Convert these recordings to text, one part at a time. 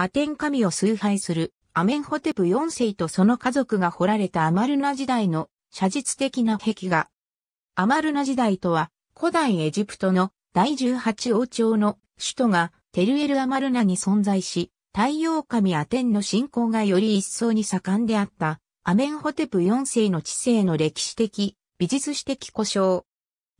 アテン神を崇拝するアメンホテプ4世とその家族が掘られたアマルナ時代の写実的な壁画。アマルナ時代とは古代エジプトの第18王朝の首都がテルエル・アマルナに存在し、太陽神アテンの信仰がより一層に盛んであったアメンホテプ4世の知性の歴史的、美術史的故障。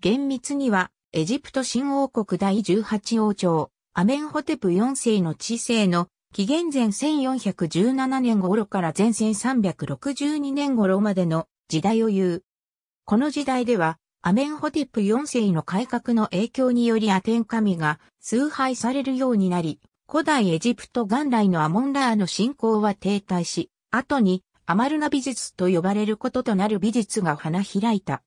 厳密にはエジプト新王国第18王朝アメンホテプ4世の知性の紀元前1417年頃から前線362年頃までの時代を言う。この時代では、アメンホテップ4世の改革の影響によりアテン神が崇拝されるようになり、古代エジプト元来のアモンラーの信仰は停滞し、後にアマルナ美術と呼ばれることとなる美術が花開いた。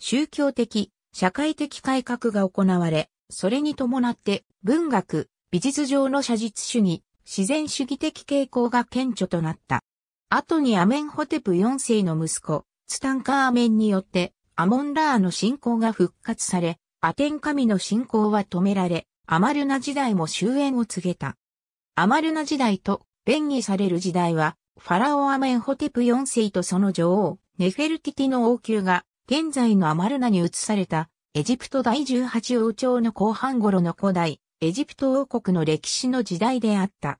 宗教的、社会的改革が行われ、それに伴って文学、美術上の写実主義、自然主義的傾向が顕著となった。後にアメンホテプ4世の息子、ツタンカーメンによって、アモンラーの信仰が復活され、アテン神の信仰は止められ、アマルナ時代も終焉を告げた。アマルナ時代と弁義される時代は、ファラオアメンホテプ4世とその女王、ネフェルティティの王宮が、現在のアマルナに移された、エジプト第18王朝の後半頃の古代、エジプト王国の歴史の時代であった。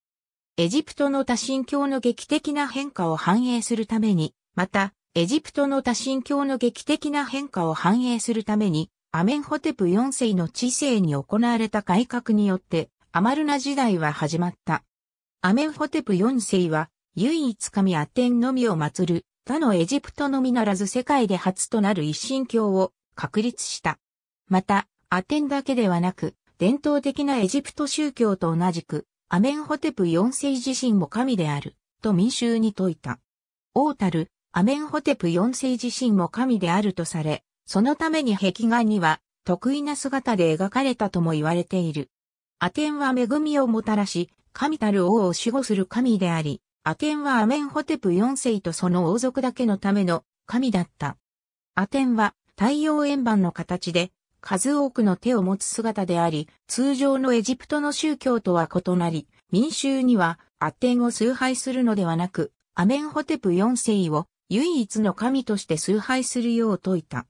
エジプトの多神教の劇的な変化を反映するために、また、エジプトの多神教の劇的な変化を反映するために、アメンホテプ4世の知性に行われた改革によって、アマルナ時代は始まった。アメンホテプ4世は、唯一神アテンのみを祀る、他のエジプトのみならず世界で初となる一神教を確立した。また、アテンだけではなく、伝統的なエジプト宗教と同じく、アメンホテプ4世自身も神である、と民衆に説いた。王たる、アメンホテプ4世自身も神であるとされ、そのために壁画には、得意な姿で描かれたとも言われている。アテンは恵みをもたらし、神たる王を守護する神であり、アテンはアメンホテプ4世とその王族だけのための神だった。アテンは太陽円盤の形で数多くの手を持つ姿であり、通常のエジプトの宗教とは異なり、民衆にはアテンを崇拝するのではなく、アメンホテプ4世を唯一の神として崇拝するよう説いた。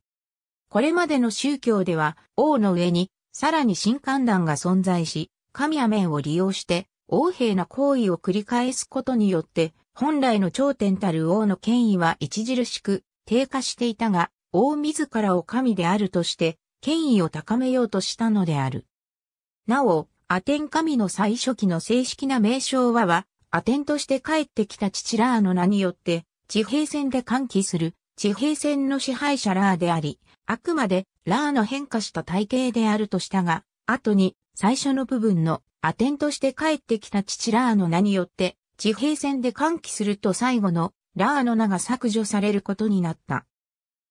これまでの宗教では王の上にさらに新官団が存在し、神アメンを利用して王兵な行為を繰り返すことによって本来の頂点たる王の権威は著しく低下していたが、王自らを神であるとして権威を高めようとしたのである。なお、アテン神の最初期の正式な名称はは、アテンとして帰ってきた父ラーの名によって、地平線で喚起する、地平線の支配者ラーであり、あくまでラーの変化した体系であるとしたが、後に最初の部分のアテンとして帰ってきた父ラーの名によって、地平線で喚起すると最後のラーの名が削除されることになった。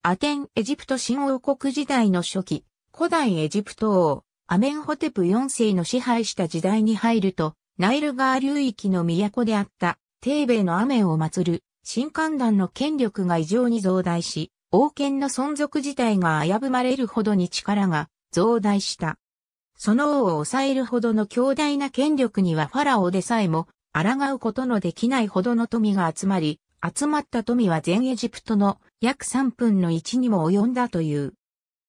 アテン・エジプト新王国時代の初期、古代エジプト王、アメンホテプ4世の支配した時代に入ると、ナイル川流域の都であった、テーベイのアメンを祀る、新官団の権力が異常に増大し、王権の存続自体が危ぶまれるほどに力が増大した。その王を抑えるほどの強大な権力にはファラオでさえも抗うことのできないほどの富が集まり、集まった富は全エジプトの約3分の1にも及んだという。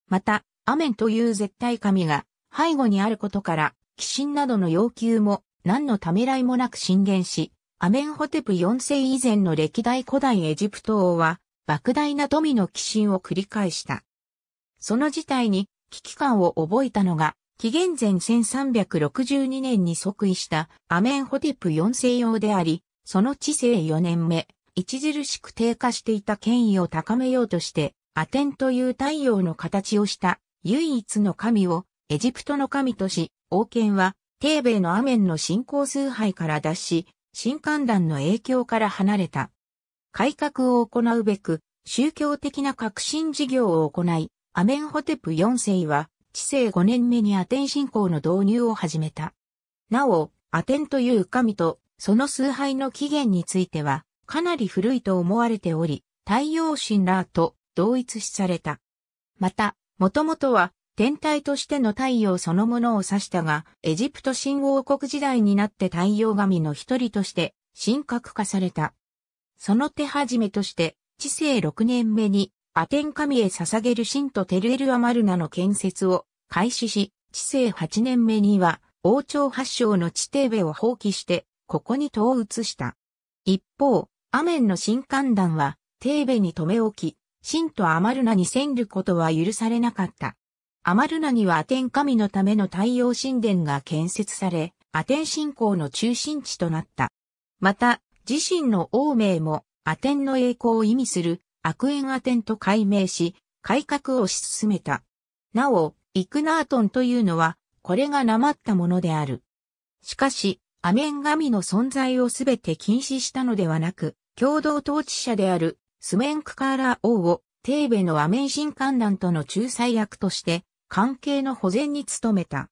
また、アメンという絶対神が背後にあることから、寄進などの要求も何のためらいもなく進言し、アメンホテプ4世以前の歴代古代エジプト王は、莫大な富の寄進を繰り返した。その事態に危機感を覚えたのが、紀元前1362年に即位したアメンホテプ4世用であり、その治世4年目、著しく低下していた権威を高めようとして、アテンという太陽の形をした唯一の神をエジプトの神とし、王権はテーベのアメンの信仰崇拝から脱し、新観覧の影響から離れた。改革を行うべく、宗教的な革新事業を行い、アメンホテプ4世は、治世5年目にアテン信仰の導入を始めた。なお、アテンという神と、その崇拝の起源については、かなり古いと思われており、太陽神ラーと同一視された。また、もともとは天体としての太陽そのものを指したが、エジプト新王国時代になって太陽神の一人として神格化された。その手始めとして、知世6年目にアテン神へ捧げる神とテルエルアマルナの建設を開始し、知世8年目には王朝発祥の地底部を放棄して、ここにを移した。一方、アメンの新官団は、テーベに留め置き、神とアマルナに占ることは許されなかった。アマルナにはアテン神のための太陽神殿が建設され、アテン信仰の中心地となった。また、自身の王名も、アテンの栄光を意味する、悪縁アテンと改名し、改革を推し進めた。なお、イクナートンというのは、これがなまったものである。しかし、アメン神の存在をすべて禁止したのではなく、共同統治者であるスメンクカーラー王をテーベのアメン神官団との仲裁役として関係の保全に努めた。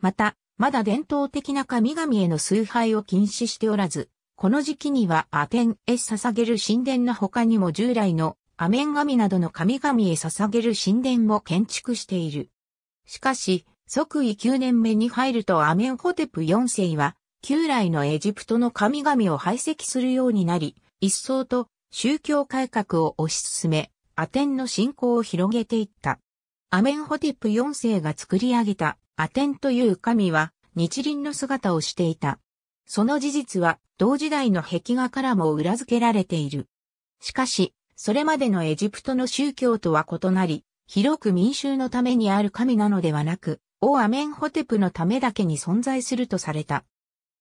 また、まだ伝統的な神々への崇拝を禁止しておらず、この時期にはアテンへ捧げる神殿の他にも従来のアメン神などの神々へ捧げる神殿も建築している。しかし、即位9年目に入るとアメンホテプ4世は、旧来のエジプトの神々を排斥するようになり、一層と宗教改革を推し進め、アテンの信仰を広げていった。アメンホテプ4世が作り上げたアテンという神は日輪の姿をしていた。その事実は同時代の壁画からも裏付けられている。しかし、それまでのエジプトの宗教とは異なり、広く民衆のためにある神なのではなく、王アメンホテプのためだけに存在するとされた。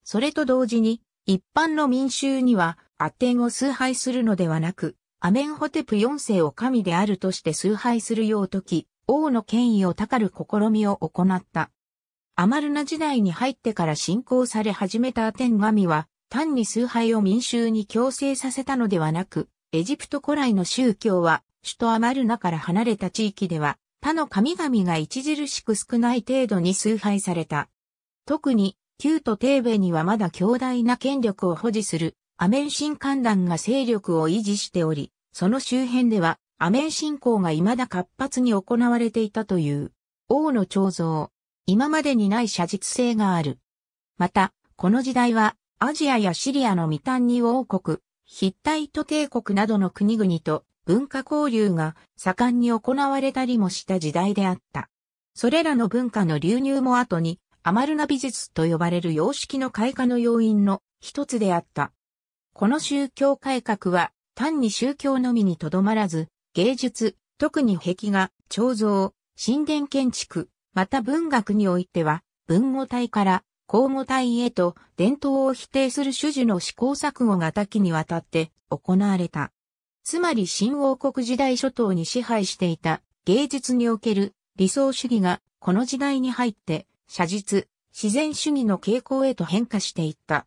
それと同時に、一般の民衆にはアテンを崇拝するのではなく、アメンホテプ4世を神であるとして崇拝するようとき、王の権威をたかる試みを行った。アマルナ時代に入ってから信仰され始めたアテン神は、単に崇拝を民衆に強制させたのではなく、エジプト古来の宗教は、首都アマルナから離れた地域では、他の神々が著しく少ない程度に崇拝された。特に、旧都テーベにはまだ強大な権力を保持するアメン神官団が勢力を維持しており、その周辺ではアメン信仰が未だ活発に行われていたという、王の彫像、今までにない写実性がある。また、この時代は、アジアやシリアのミタンニ王国、ヒッタイト帝国などの国々と文化交流が盛んに行われたりもした時代であった。それらの文化の流入も後に、アマルナ美術と呼ばれる様式の開花の要因の一つであった。この宗教改革は単に宗教のみにとどまらず、芸術、特に壁画、彫像、神殿建築、また文学においては、文語体から公語体へと伝統を否定する主樹の試行錯誤が多岐にわたって行われた。つまり新王国時代諸島に支配していた芸術における理想主義がこの時代に入って写実、自然主義の傾向へと変化していった。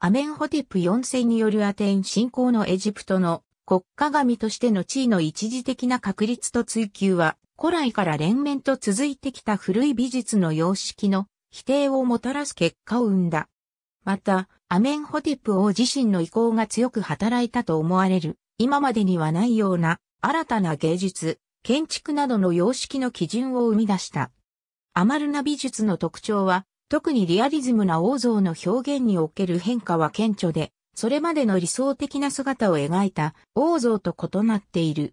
アメンホテプ4世によるアテン信仰のエジプトの国家神としての地位の一時的な確立と追求は、古来から連綿と続いてきた古い美術の様式の否定をもたらす結果を生んだ。また、アメンホテプ王自身の意向が強く働いたと思われる、今までにはないような新たな芸術、建築などの様式の基準を生み出した。アマルナ美術の特徴は、特にリアリズムな王像の表現における変化は顕著で、それまでの理想的な姿を描いた王像と異なっている。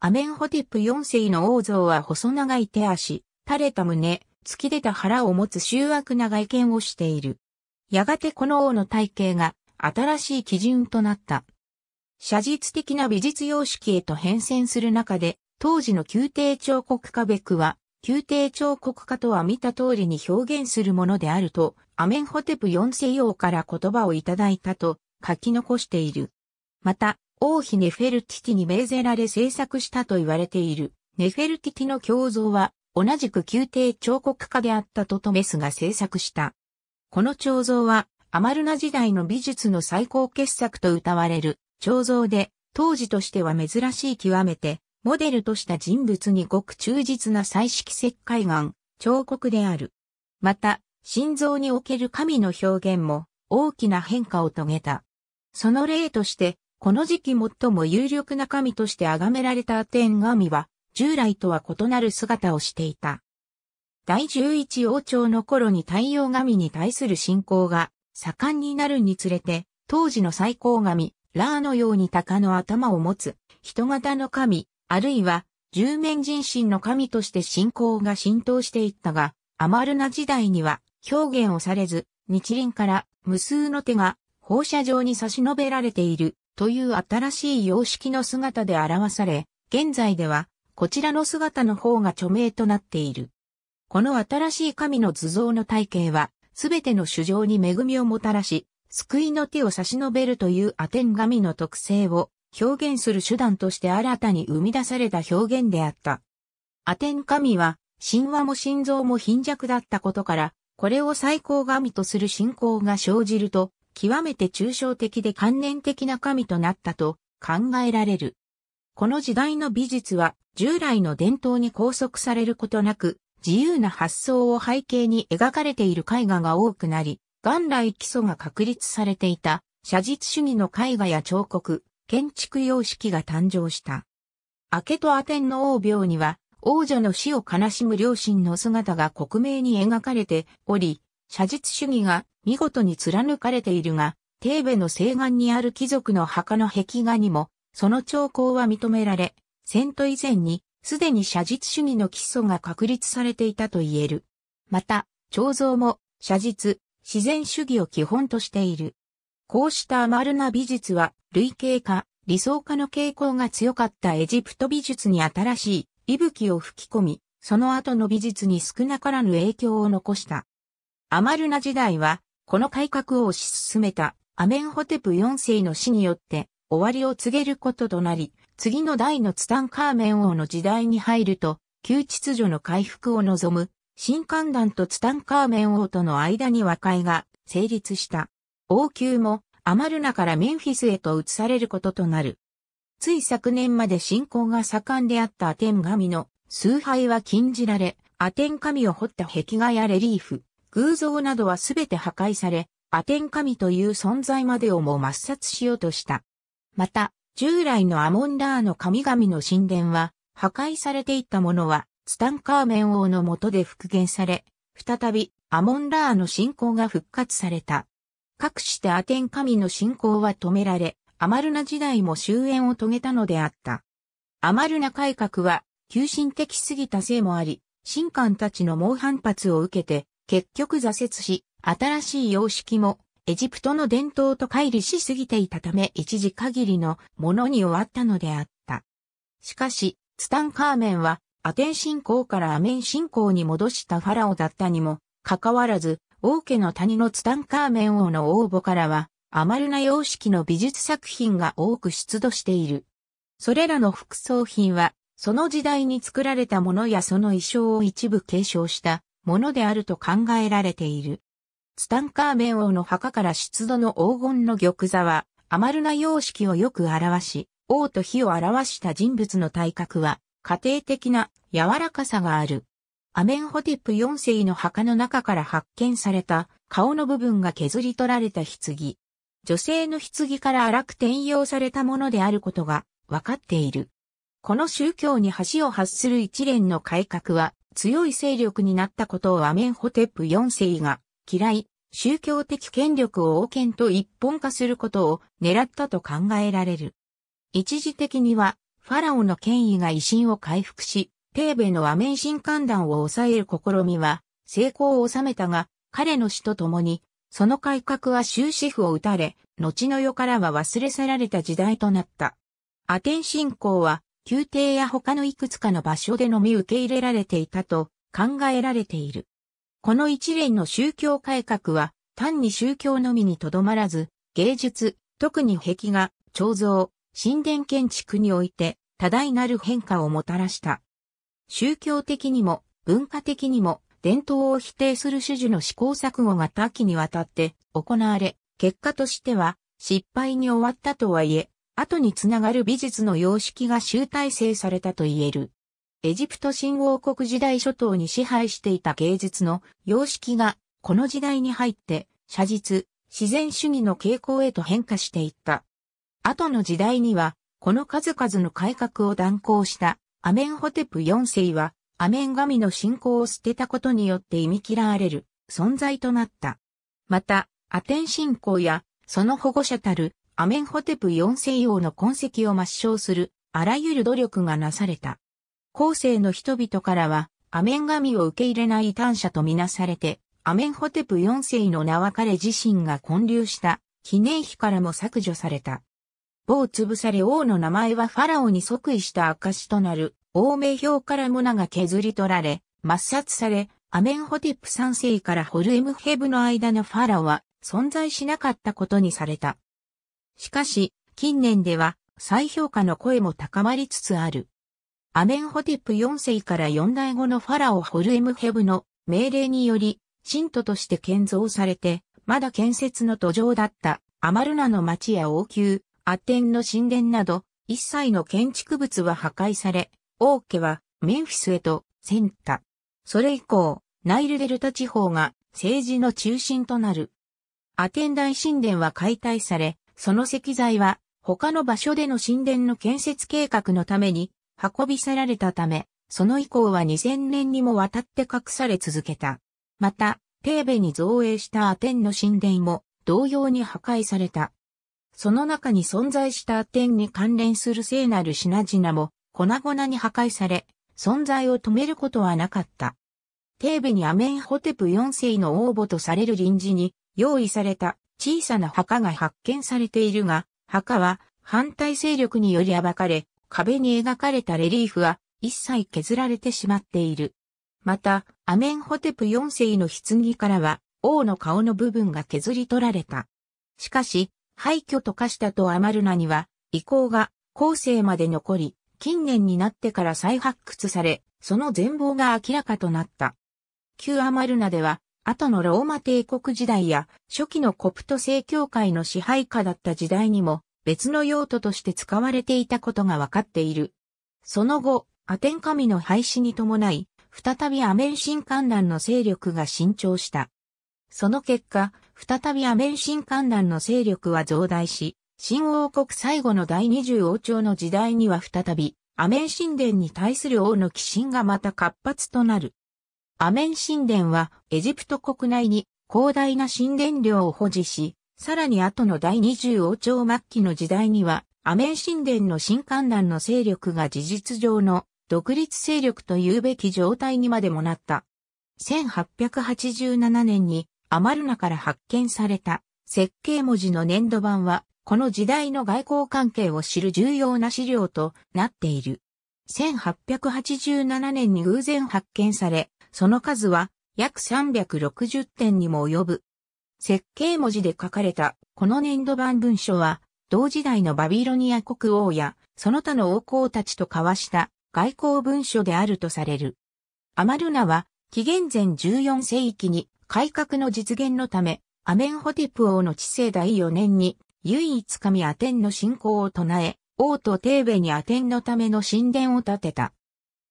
アメンホテップ4世の王像は細長い手足、垂れた胸、突き出た腹を持つ醜悪な外見をしている。やがてこの王の体型が新しい基準となった。写実的な美術様式へと変遷する中で、当時の宮廷彫刻家ベックは宮廷彫刻家とは見た通りに表現するものであると、アメンホテプ4世王から言葉をいただいたと書き残している。また、王妃ネフェルティティに命ぜられ制作したと言われている。ネフェルティティの胸像は、同じく宮廷彫刻家であったトトメスが制作した。この彫像は、アマルナ時代の美術の最高傑作と歌われる彫像で、当時としては珍しい極めてモデルとした人物にごく忠実な彩色石灰岩、彫刻である。また、心臓における神の表現も大きな変化を遂げた。その例として、この時期最も有力な神として崇められたアテン神は、従来とは異なる姿をしていた。第十一王朝の頃に太陽神に対する信仰が盛んになるにつれて、当時の最高神、ラーのように鷹の頭を持つ、人型の神、あるいは、十面人心の神として信仰が浸透していったが、アマルナ時代には表現をされず、日輪から無数の手が放射状に差し伸べられているという新しい様式の姿で表され、現在ではこちらの姿の方が著名となっている。この新しい神の図像の体系は、すべての主情に恵みをもたらし、救いの手を差し伸べるというアテン神の特性を表現する手段として新たに生み出された表現であった。アテン神は神話も心臓も貧弱だったことから、これを最高神とする信仰が生じると、極めて抽象的で観念的な神となったと考えられる。この時代の美術は従来の伝統に拘束されることなく、自由な発想を背景に描かれている絵画が多くなり、元来基礎が確立されていた写実主義の絵画や彫刻、建築様式が誕生した。明けとアテンの王廟には、王女の死を悲しむ両親の姿が克明に描かれており、写実主義が見事に貫かれているが、テーベの西岸にある貴族の墓の壁画にも、その兆候は認められ、セント以前に、すでに写実主義の基礎が確立されていたと言える。また、彫像も、写実、自然主義を基本としている。こうしたアマルナ美術は、類型化、理想化の傾向が強かったエジプト美術に新しい息吹を吹き込み、その後の美術に少なからぬ影響を残した。アマルナ時代は、この改革を推し進めたアメンホテプ4世の死によって終わりを告げることとなり、次の代のツタンカーメン王の時代に入ると、旧秩序の回復を望む、新観団とツタンカーメン王との間に和解が成立した。王宮もアマルナからメンフィスへと移されることとなる。つい昨年まで信仰が盛んであったアテン神の崇拝は禁じられ、アテン神を彫った壁画やレリーフ、偶像などはすべて破壊され、アテン神という存在までをも抹殺しようとした。また、従来のアモンラーの神々の神殿は、破壊されていったものは、ツタンカーメン王の下で復元され、再びアモンラーの信仰が復活された。かくしてアテン神の信仰は止められ、アマルナ時代も終焉を遂げたのであった。アマルナ改革は、急進的すぎたせいもあり、神官たちの猛反発を受けて、結局挫折し、新しい様式も、エジプトの伝統と乖離しすぎていたため一時限りのものに終わったのであった。しかし、ツタンカーメンは、アテン信仰からアメン信仰に戻したファラオだったにも、かかわらず、王家の谷のツタンカーメン王の応募からは、アマルナ様式の美術作品が多く出土している。それらの副葬品は、その時代に作られたものやその衣装を一部継承したものであると考えられている。ツタンカーメン王の墓から出土の黄金の玉座は、アマルナ様式をよく表し、王と火を表した人物の体格は、家庭的な柔らかさがある。アメンホテップ4世の墓の中から発見された顔の部分が削り取られた棺。女性の棺から荒く転用されたものであることが分かっている。この宗教に橋を発する一連の改革は強い勢力になったことをアメンホテップ4世が嫌い、宗教的権力を王権と一本化することを狙ったと考えられる。一時的にはファラオの権威が威信を回復し、テーベのアメン神官団を抑える試みは成功を収めたが、彼の死と共に、その改革は終止符を打たれ、後の世からは忘れ去られた時代となった。アテン信仰は、宮廷や他のいくつかの場所でのみ受け入れられていたと考えられている。この一連の宗教改革は、単に宗教のみにとどまらず、芸術、特に壁画、彫像、神殿建築において、多大なる変化をもたらした。宗教的にも文化的にも伝統を否定する種々の試行錯誤が多岐にわたって行われ、結果としては失敗に終わったとはいえ、後につながる美術の様式が集大成されたと言える。エジプト新王国時代初頭に支配していた芸術の様式が、この時代に入って、写実、自然主義の傾向へと変化していった。後の時代には、この数々の改革を断行したアメンホテプ4世は、アメン神の信仰を捨てたことによって忌み嫌われる存在となった。また、アテン信仰や、その保護者たる、アメンホテプ4世王の痕跡を抹消する、あらゆる努力がなされた。後世の人々からは、アメン神を受け入れない異端者とみなされて、アメンホテプ4世の名は彼自身が混流した記念碑からも削除された。を潰され王の名前はファラオに即位した証となる、王名表からモナが削り取られ、抹殺され、アメンホテップ3世からホルエムヘブの間のファラオは存在しなかったことにされた。しかし、近年では再評価の声も高まりつつある。アメンホテップ4世から4代後のファラオホルエムヘブの命令により、信徒として建造されて、まだ建設の途上だったアマルナの町や王宮、アテンの神殿など、一切の建築物は破壊され、王家はメンフィスへとった。それ以降、ナイルデルタ地方が政治の中心となる。アテン大神殿は解体され、その石材は他の場所での神殿の建設計画のために運び去られたため、その以降は2000年にもわたって隠され続けた。また、テーベに造営したアテンの神殿も同様に破壊された。その中に存在した点に関連する聖なる品々も粉々に破壊され、存在を止めることはなかった。テーベにアメンホテプ4世の応募とされる臨時に用意された小さな墓が発見されているが、墓は反対勢力により暴かれ、壁に描かれたレリーフは一切削られてしまっている。また、アメンホテプ4世の棺からは王の顔の部分が削り取られた。しかし、廃墟と化したとアマルナには、遺構が後世まで残り、近年になってから再発掘され、その全貌が明らかとなった。旧アマルナでは、後のローマ帝国時代や初期のコプト正教会の支配下だった時代にも別の用途として使われていたことがわかっている。その後、アテン神の廃止に伴い、再びアメン神観覧の勢力が伸長した。その結果、再びアメン新観覧の勢力は増大し、新王国最後の第二十王朝の時代には再び、アメン神殿に対する王の寄進がまた活発となる。アメン神殿はエジプト国内に広大な神殿領を保持し、さらに後の第二十王朝末期の時代には、アメン神殿の新観覧の勢力が事実上の独立勢力というべき状態にまでもなった。1887年にアマルナから発見された設計文字の粘土版は、この時代の外交関係を知る重要な資料となっている。1887年に偶然発見され、その数は約360点にも及ぶ。設計文字で書かれたこの粘土版文書は、同時代のバビロニア国王やその他の王侯たちと交わした外交文書であるとされる。アマルナは紀元前14世紀に改革の実現のため、アメンホテプ王の治世第4年に、唯一神アテンの信仰を唱え、王とテーベにアテンのための神殿を建てた。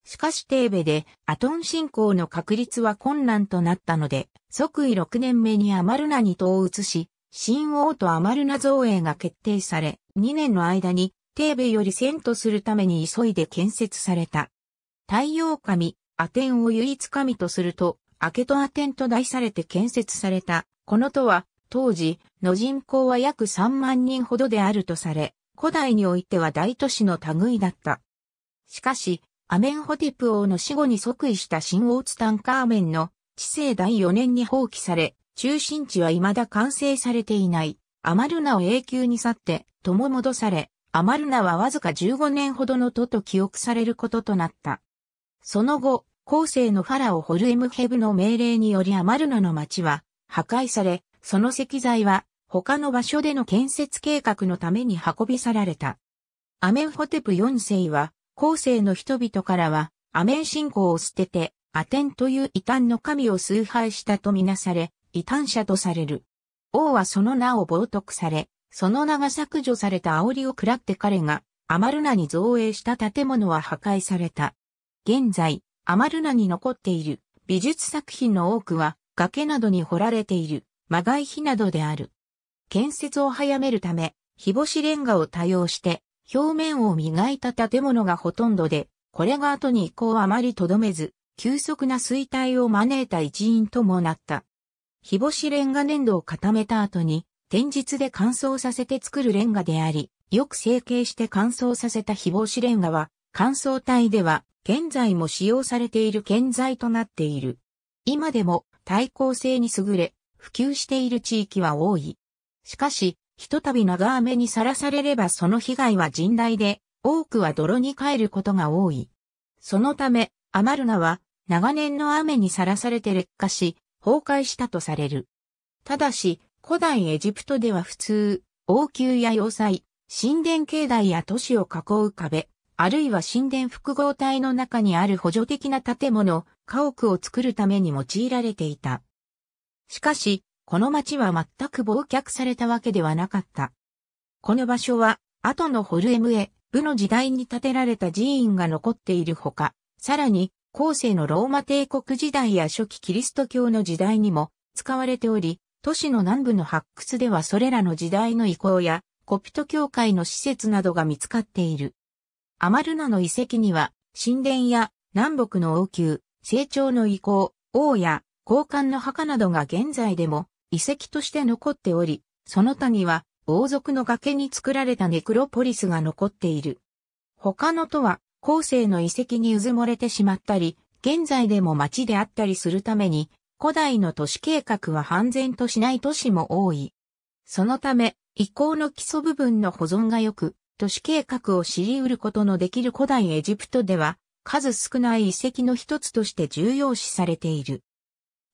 しかしテーベでアトン信仰の確立は困難となったので、即位6年目にアマルナに党を移し、新王とアマルナ造営が決定され、2年の間にテーベより遷都するために急いで建設された。太陽神、アテンを唯一神とすると、アケトアテンと題されて建設された、この都は、当時、の人口は約3万人ほどであるとされ、古代においては大都市の類だった。しかし、アメンホティプ王の死後に即位した新大ツタンカーメンの治世第4年に放棄され、中心地は未だ完成されていない、アマルナを永久に去って、とも戻され、アマルナはわずか15年ほどの都と記憶されることとなった。その後、後世のファラオホルエムヘブの命令によりアマルナの町は破壊され、その石材は他の場所での建設計画のために運び去られた。アメンホテプ4世は、後世の人々からは、アメン信仰を捨てて、アテンという異端の神を崇拝したとみなされ、異端者とされる。王はその名を冒涜され、その名が削除された煽りを食らって彼が、アマルナに造営した建物は破壊された。現在、アマルナに残っている美術作品の多くは崖などに掘られている魔外碑などである。建設を早めるため、日干しレンガを多用して表面を磨いた建物がほとんどで、これが後に移行あまりとどめず、急速な衰退を招いた一因ともなった。日干しレンガ粘土を固めた後に、天日で乾燥させて作るレンガであり、よく成形して乾燥させた日干しレンガは、乾燥帯では現在も使用されている建材となっている。今でも耐候性に優れ、普及している地域は多い。しかし、ひとたび長雨にさらされればその被害は甚大で、多くは泥に帰ることが多い。そのため、アマルナは長年の雨にさらされて劣化し、崩壊したとされる。ただし、古代エジプトでは普通、王宮や要塞、神殿境内や都市を囲う壁、あるいは神殿複合体の中にある補助的な建物、家屋を作るために用いられていた。しかし、この町は全く忘却されたわけではなかった。この場所は、後のホルエムへ、部の時代に建てられた寺院が残っているほか、さらに、後世のローマ帝国時代や初期キリスト教の時代にも使われており、都市の南部の発掘ではそれらの時代の遺構や、コピト教会の施設などが見つかっている。アマルナの遺跡には、神殿や南北の王宮、成長の遺構、王や高官の墓などが現在でも遺跡として残っており、その他には王族の崖に作られたネクロポリスが残っている。他のとは、後世の遺跡にうずもれてしまったり、現在でも町であったりするために、古代の都市計画は半然としない都市も多い。そのため、遺構の基礎部分の保存が良く、都市計画を知り得ることのできる古代エジプトでは、数少ない遺跡の一つとして重要視されている。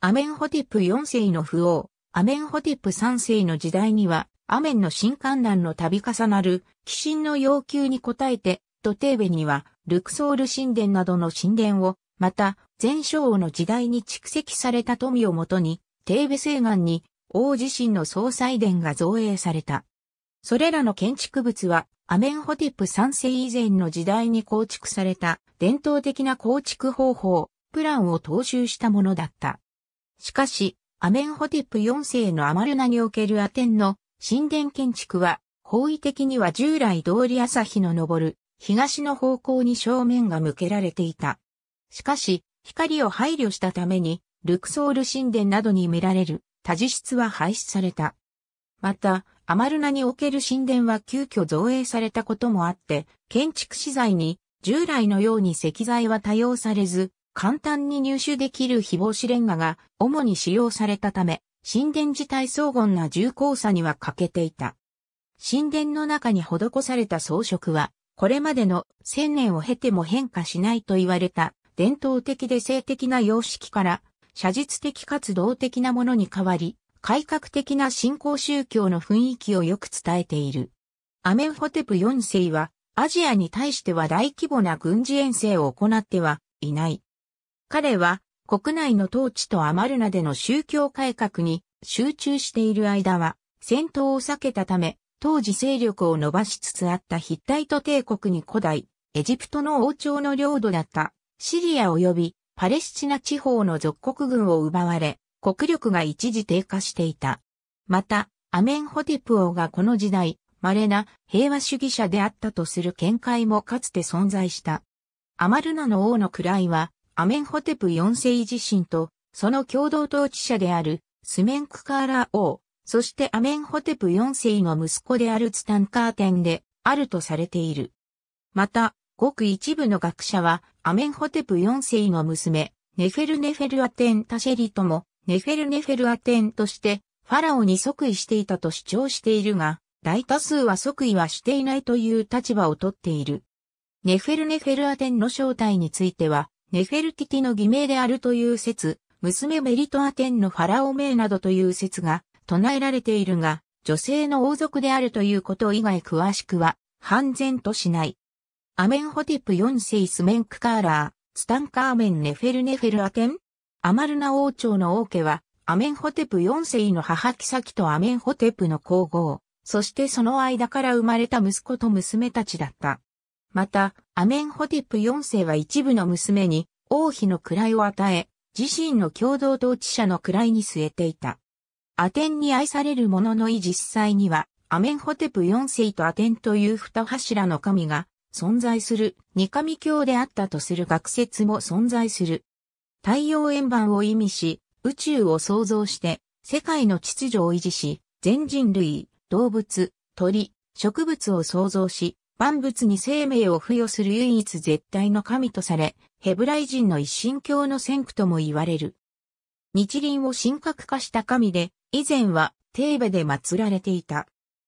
アメンホテプ4世の不王、アメンホテプ3世の時代には、アメンの新観覧の度重なる、寄神の要求に応えて、ドテーベには、ルクソール神殿などの神殿を、また、前昭王の時代に蓄積された富をもとに、テーベ西岸に、王自身の総裁殿が造営された。それらの建築物は、アメンホテプ3世以前の時代に構築された伝統的な構築方法、プランを踏襲したものだった。しかし、アメンホテプ4世のアマルナにおけるアテンの神殿建築は、方位的には従来通り朝日の昇る東の方向に正面が向けられていた。しかし、光を配慮したために、ルクソール神殿などに見られる多事質は廃止された。また、アマルナにおける神殿は急遽造営されたこともあって、建築資材に従来のように石材は多用されず、簡単に入手できる非防止レンガが主に使用されたため、神殿自体荘厳な重厚さには欠けていた。神殿の中に施された装飾は、これまでの千年を経ても変化しないと言われた伝統的で性的な様式から、写実的かつ動的なものに変わり、改革的な新興宗教の雰囲気をよく伝えている。アメンホテプ4世は、アジアに対しては大規模な軍事遠征を行ってはいない。彼は、国内の統治とアマルナでの宗教改革に集中している間は、戦闘を避けたため、当時勢力を伸ばしつつあったヒッタイト帝国に古代、エジプトの王朝の領土だった、シリア及びパレスチナ地方の属国軍を奪われ、国力が一時低下していた。また、アメンホテプ王がこの時代、稀な平和主義者であったとする見解もかつて存在した。アマルナの王の位は、アメンホテプ4世自身と、その共同統治者である、スメンクカーラー王、そしてアメンホテプ4世の息子であるツタンカーテンで、あるとされている。また、ごく一部の学者は、アメンホテプ4世の娘、ネフェルネフェルアテンタシェリとも、ネフェルネフェルアテンとして、ファラオに即位していたと主張しているが、大多数は即位はしていないという立場をとっている。ネフェルネフェルアテンの正体については、ネフェルティティの偽名であるという説、娘メリトアテンのファラオ名などという説が唱えられているが、女性の王族であるということ以外詳しくは、判然としない。アメンホティプ4世スメンクカーラー、ツタンカーメンネフェルネフェルアテンアマルナ王朝の王家は、アメンホテプ4世の母妃とアメンホテプの皇后、そしてその間から生まれた息子と娘たちだった。また、アメンホテプ4世は一部の娘に王妃の位を与え、自身の共同統治者の位に据えていた。アテンに愛されるもののい実際には、アメンホテプ4世とアテンという二柱の神が存在する二神教であったとする学説も存在する。太陽円盤を意味し、宇宙を創造して、世界の秩序を維持し、全人類、動物、鳥、植物を創造し、万物に生命を付与する唯一絶対の神とされ、ヘブライ人の一神教の先駆とも言われる。日輪を神格化した神で、以前はテーベで祀られていた。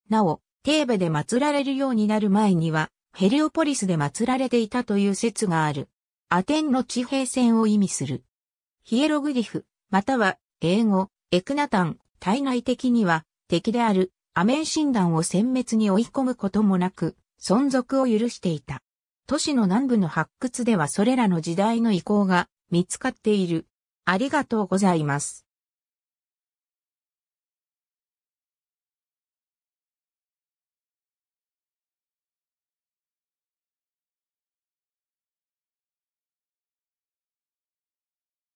なお、テーベで祀られるようになる前には、ヘリオポリスで祀られていたという説がある。アテンの地平線を意味する。ヒエログリフ、または英語、エクナタン、対外的には敵であるアメン診断を殲滅に追い込むこともなく存続を許していた。都市の南部の発掘ではそれらの時代の遺構が見つかっている。ありがとうございます。